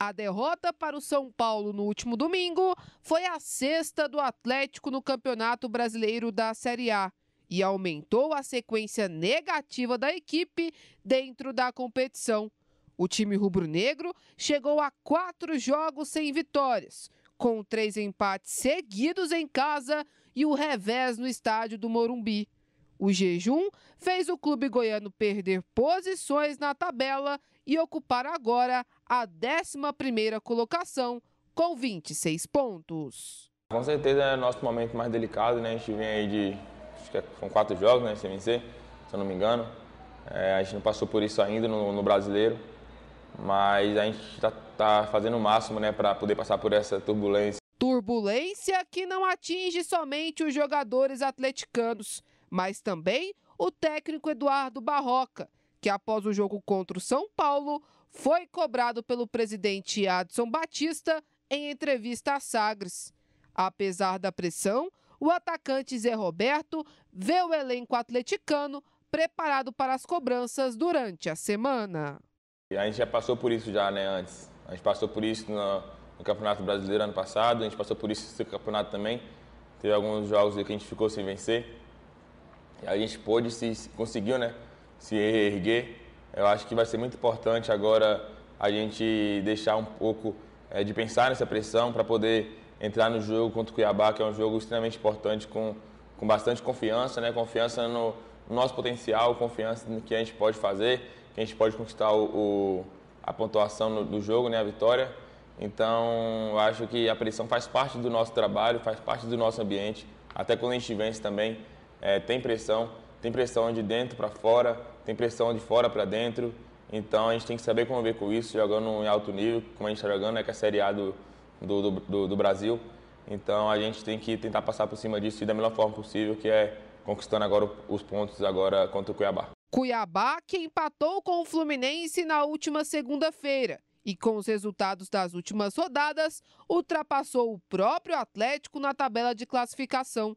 A derrota para o São Paulo no último domingo foi a sexta do Atlético no Campeonato Brasileiro da Série A e aumentou a sequência negativa da equipe dentro da competição. O time rubro-negro chegou a quatro jogos sem vitórias, com três empates seguidos em casa e o revés no estádio do Morumbi. O jejum fez o clube goiano perder posições na tabela e ocupar agora a 11ª colocação com 26 pontos. Com certeza é nosso momento mais delicado, né? A gente vem aí de, acho que é, são quatro jogos, né? CMC, se eu não me engano. É, a gente não passou por isso ainda no, no brasileiro, mas a gente está tá fazendo o máximo, né, para poder passar por essa turbulência. Turbulência que não atinge somente os jogadores atleticanos, mas também o técnico Eduardo Barroca, que após o jogo contra o São Paulo foi cobrado pelo presidente Adson Batista em entrevista a Sagres. Apesar da pressão, o atacante Zé Roberto vê o elenco atleticano preparado para as cobranças durante a semana. A gente já passou por isso já, né, antes. A gente passou por isso no, no Campeonato Brasileiro ano passado, a gente passou por isso no campeonato também. Teve alguns jogos que a gente ficou sem vencer. E a gente pôde, se conseguiu, né, se erguer, Eu acho que vai ser muito importante agora a gente deixar um pouco é, de pensar nessa pressão para poder entrar no jogo contra o Cuiabá, que é um jogo extremamente importante, com, com bastante confiança, né? Confiança no, no nosso potencial, confiança no que a gente pode fazer, que a gente pode conquistar o, o a pontuação no, do jogo, né? A vitória. Então, eu acho que a pressão faz parte do nosso trabalho, faz parte do nosso ambiente. Até quando a gente vence também, é, tem pressão tem pressão de dentro para fora, tem pressão de fora para dentro. Então a gente tem que saber conviver com isso, jogando em alto nível, como a gente está jogando, né, que é a Série A do, do, do, do, Brasil. Então a gente tem que tentar passar por cima disso e da melhor forma possível, que é conquistando agora os pontos agora contra o Cuiabá. Cuiabá que empatou com o Fluminense na última segunda-feira e com os resultados das últimas rodadas ultrapassou o próprio Atlético na tabela de classificação.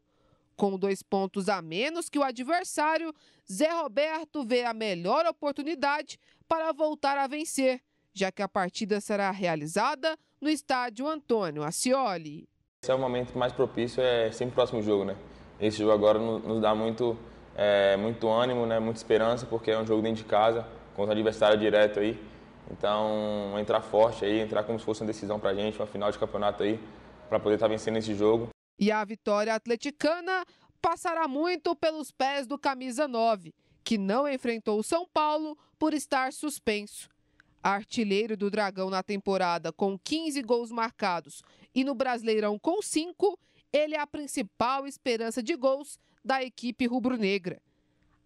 Com dois pontos a menos que o adversário, Zé Roberto vê a melhor oportunidade para voltar a vencer, já que a partida será realizada no estádio Antônio Ascioli. Esse é o momento mais propício, é sempre o próximo jogo, né? Esse jogo agora nos dá muito, é, muito ânimo, né? Muita esperança, porque é um jogo dentro de casa, contra adversário direto aí. Então, entrar forte aí, entrar como se fosse uma decisão para a gente, uma final de campeonato aí, para poder estar tá vencendo esse jogo. E a vitória atleticana passará muito pelos pés do camisa 9, que não enfrentou o São Paulo por estar suspenso. Artilheiro do Dragão na temporada com 15 gols marcados e no Brasileirão com 5, ele é a principal esperança de gols da equipe rubro-negra.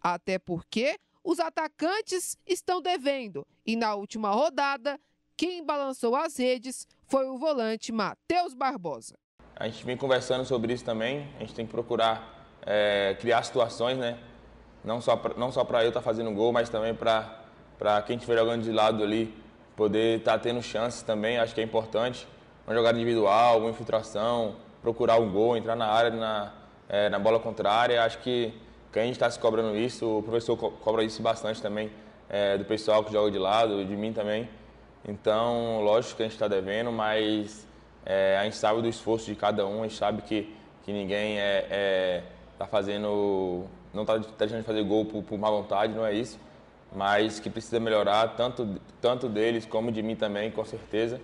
Até porque os atacantes estão devendo e na última rodada, quem balançou as redes foi o volante Matheus Barbosa. A gente vem conversando sobre isso também. A gente tem que procurar é, criar situações, né? Não só não só para eu estar tá fazendo gol, mas também para para quem estiver jogando de lado ali poder estar tá tendo chances também. Acho que é importante uma jogada individual, uma infiltração, procurar um gol, entrar na área na é, na bola contrária. Acho que quem está se cobrando isso, o professor co cobra isso bastante também é, do pessoal que joga de lado, de mim também. Então, lógico que a gente está devendo, mas é, a gente sabe do esforço de cada um, a gente sabe que, que ninguém é, é tá fazendo. não está deixando de fazer gol por, por má vontade, não é isso. Mas que precisa melhorar, tanto, tanto deles como de mim também, com certeza.